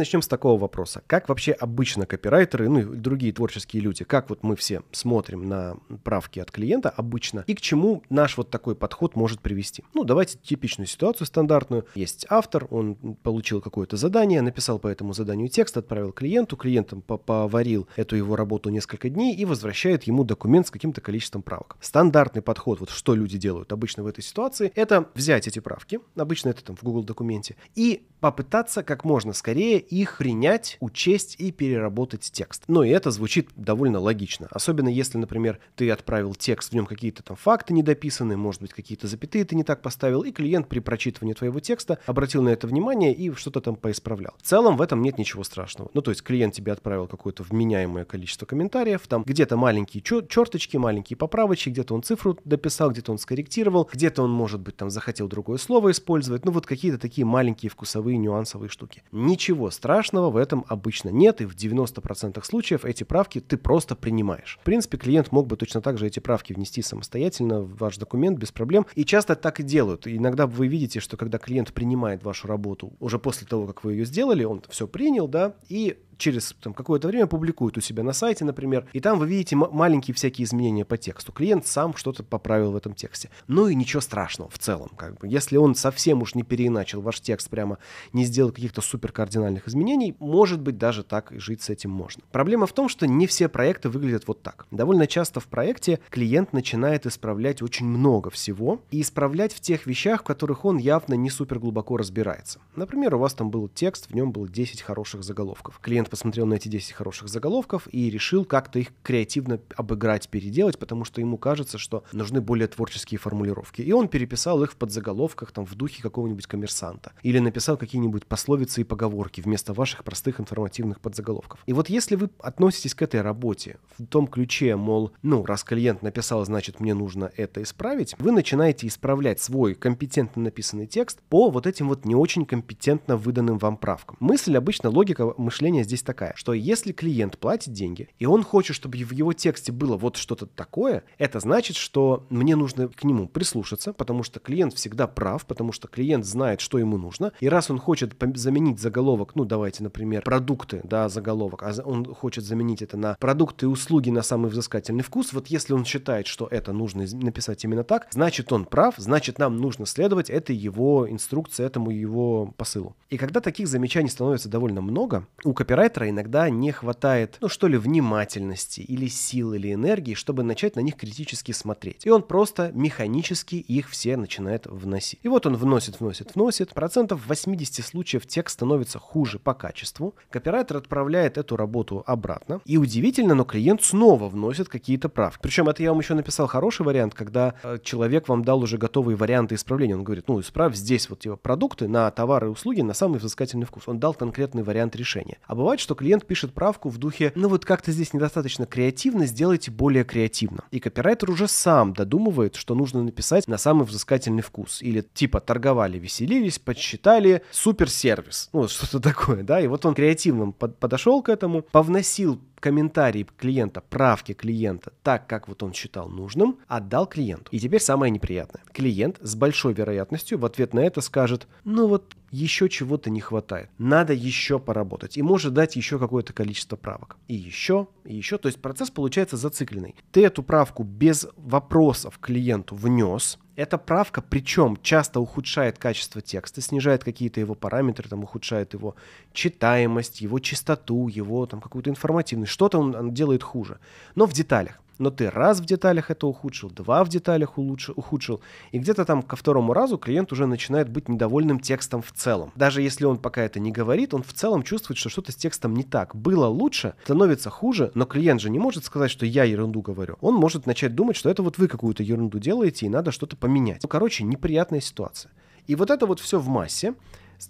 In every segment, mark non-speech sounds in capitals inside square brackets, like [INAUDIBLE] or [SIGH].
начнем с такого вопроса. Как вообще обычно копирайтеры, ну и другие творческие люди, как вот мы все смотрим на правки от клиента обычно, и к чему наш вот такой подход может привести? Ну, давайте типичную ситуацию стандартную. Есть автор, он получил какое-то задание, написал по этому заданию текст, отправил клиенту, клиентом поварил эту его работу несколько дней и возвращает ему документ с каким-то количеством правок. Стандартный подход, вот что люди делают обычно в этой ситуации, это взять эти правки, обычно это там в Google документе, и попытаться как можно скорее их принять, учесть и переработать текст. Ну и это звучит довольно логично. Особенно если, например, ты отправил текст, в нем какие-то там факты недописаны, может быть, какие-то запятые ты не так поставил, и клиент при прочитывании твоего текста обратил на это внимание и что-то там поисправлял. В целом в этом нет ничего страшного. Ну то есть клиент тебе отправил какое-то вменяемое количество комментариев, там где-то маленькие черточки, маленькие поправочки, где-то он цифру дописал, где-то он скорректировал, где-то он, может быть, там захотел другое слово использовать, ну вот какие-то такие маленькие вкусовые нюансовые штуки. Ничего страшного в этом обычно нет, и в 90% случаев эти правки ты просто принимаешь. В принципе, клиент мог бы точно так же эти правки внести самостоятельно в ваш документ без проблем, и часто так и делают. иногда вы видите, что когда клиент принимает вашу работу уже после того, как вы ее сделали, он все принял, да, и через там, какое-то время публикует у себя на сайте, например, и там вы видите м- маленькие всякие изменения по тексту. Клиент сам что-то поправил в этом тексте. Ну и ничего страшного в целом. Как бы. Если он совсем уж не переиначил ваш текст, прямо не сделал каких-то супер кардинальных изменений, может быть, даже так и жить с этим можно. Проблема в том, что не все проекты выглядят вот так. Довольно часто в проекте клиент начинает исправлять очень много всего и исправлять в тех вещах, в которых он явно не супер глубоко разбирается. Например, у вас там был текст, в нем было 10 хороших заголовков. Клиент посмотрел на эти 10 хороших заголовков и решил как-то их креативно обыграть, переделать, потому что ему кажется, что нужны более творческие формулировки. И он переписал их в подзаголовках, там, в духе какого-нибудь коммерсанта. Или написал какие-нибудь пословицы и поговорки вместо ваших простых информативных подзаголовков. И вот если вы относитесь к этой работе в том ключе, мол, ну, раз клиент написал, значит, мне нужно это исправить, вы начинаете исправлять свой компетентно написанный текст по вот этим вот не очень компетентно выданным вам правкам. Мысль обычно, логика мышления здесь здесь такая, что если клиент платит деньги, и он хочет, чтобы в его тексте было вот что-то такое, это значит, что мне нужно к нему прислушаться, потому что клиент всегда прав, потому что клиент знает, что ему нужно, и раз он хочет заменить заголовок, ну давайте, например, продукты, да, заголовок, а он хочет заменить это на продукты и услуги на самый взыскательный вкус, вот если он считает, что это нужно написать именно так, значит он прав, значит нам нужно следовать этой его инструкции, этому его посылу. И когда таких замечаний становится довольно много, у копирайтера ретро иногда не хватает, ну что ли, внимательности или сил или энергии, чтобы начать на них критически смотреть. И он просто механически их все начинает вносить. И вот он вносит, вносит, вносит. Процентов 80 случаев текст становится хуже по качеству. Копирайтер отправляет эту работу обратно. И удивительно, но клиент снова вносит какие-то правки. Причем это я вам еще написал хороший вариант, когда э, человек вам дал уже готовые варианты исправления. Он говорит, ну исправь здесь вот его продукты на товары и услуги на самый взыскательный вкус. Он дал конкретный вариант решения. А бывает осознавать, что клиент пишет правку в духе «ну вот как-то здесь недостаточно креативно, сделайте более креативно». И копирайтер уже сам додумывает, что нужно написать на самый взыскательный вкус. Или типа торговали, веселились, подсчитали, суперсервис. Ну, что-то [LAUGHS] такое, да. И вот он креативным подошел к этому, повносил комментарии клиента, правки клиента так, как вот он считал нужным, отдал клиенту. И теперь самое неприятное. Клиент с большой вероятностью в ответ на это скажет, ну вот еще чего-то не хватает, надо еще поработать, и может дать еще какое-то количество правок. И еще, и еще, то есть процесс получается зацикленный. Ты эту правку без вопросов клиенту внес, эта правка, причем часто ухудшает качество текста, снижает какие-то его параметры, там ухудшает его читаемость, его чистоту, его там какую-то информативность. Что-то он, он делает хуже, но в деталях но ты раз в деталях это ухудшил, два в деталях улучшил, ухудшил, и где-то там ко второму разу клиент уже начинает быть недовольным текстом в целом. Даже если он пока это не говорит, он в целом чувствует, что что-то с текстом не так. Было лучше, становится хуже, но клиент же не может сказать, что я ерунду говорю. Он может начать думать, что это вот вы какую-то ерунду делаете, и надо что-то поменять. Ну, короче, неприятная ситуация. И вот это вот все в массе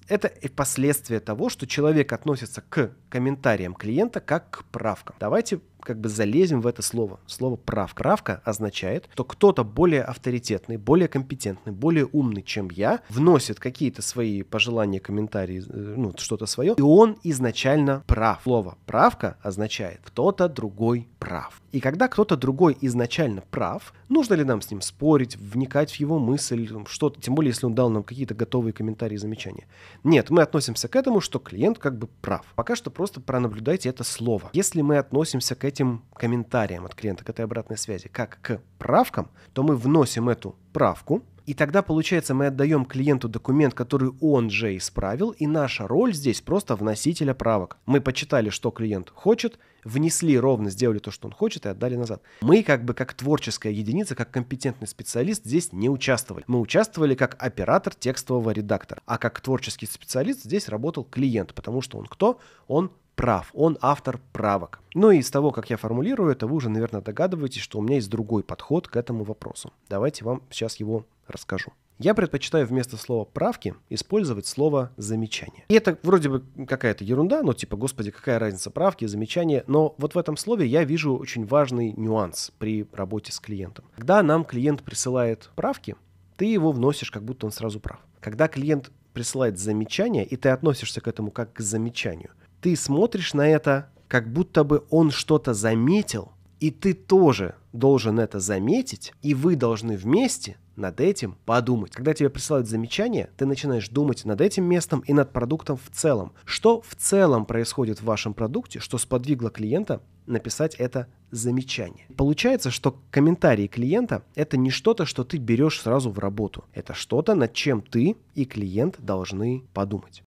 это последствия того, что человек относится к комментариям клиента как к правкам. Давайте как бы залезем в это слово. Слово «прав». «Правка» означает, что кто-то более авторитетный, более компетентный, более умный, чем я, вносит какие-то свои пожелания, комментарии, э, ну, что-то свое, и он изначально прав. Слово «правка» означает «кто-то другой прав». И когда кто-то другой изначально прав, нужно ли нам с ним спорить, вникать в его мысль, что-то, тем более, если он дал нам какие-то готовые комментарии и замечания. Нет, мы относимся к этому, что клиент как бы прав. Пока что просто пронаблюдайте это слово. Если мы относимся к этим комментариям от клиента, к этой обратной связи, как к правкам, то мы вносим эту правку, и тогда, получается, мы отдаем клиенту документ, который он же исправил, и наша роль здесь просто вносителя правок. Мы почитали, что клиент хочет, внесли ровно, сделали то, что он хочет, и отдали назад. Мы как бы как творческая единица, как компетентный специалист здесь не участвовали. Мы участвовали как оператор текстового редактора, а как творческий специалист здесь работал клиент, потому что он кто? Он прав. Он автор правок. Ну и из того, как я формулирую это, вы уже, наверное, догадываетесь, что у меня есть другой подход к этому вопросу. Давайте вам сейчас его расскажу. Я предпочитаю вместо слова «правки» использовать слово «замечание». И это вроде бы какая-то ерунда, но типа, господи, какая разница правки и замечания. Но вот в этом слове я вижу очень важный нюанс при работе с клиентом. Когда нам клиент присылает правки, ты его вносишь, как будто он сразу прав. Когда клиент присылает замечание, и ты относишься к этому как к замечанию, ты смотришь на это, как будто бы он что-то заметил, и ты тоже должен это заметить, и вы должны вместе над этим подумать. Когда тебе присылают замечание, ты начинаешь думать над этим местом и над продуктом в целом. Что в целом происходит в вашем продукте, что сподвигло клиента написать это замечание. Получается, что комментарии клиента – это не что-то, что ты берешь сразу в работу. Это что-то, над чем ты и клиент должны подумать.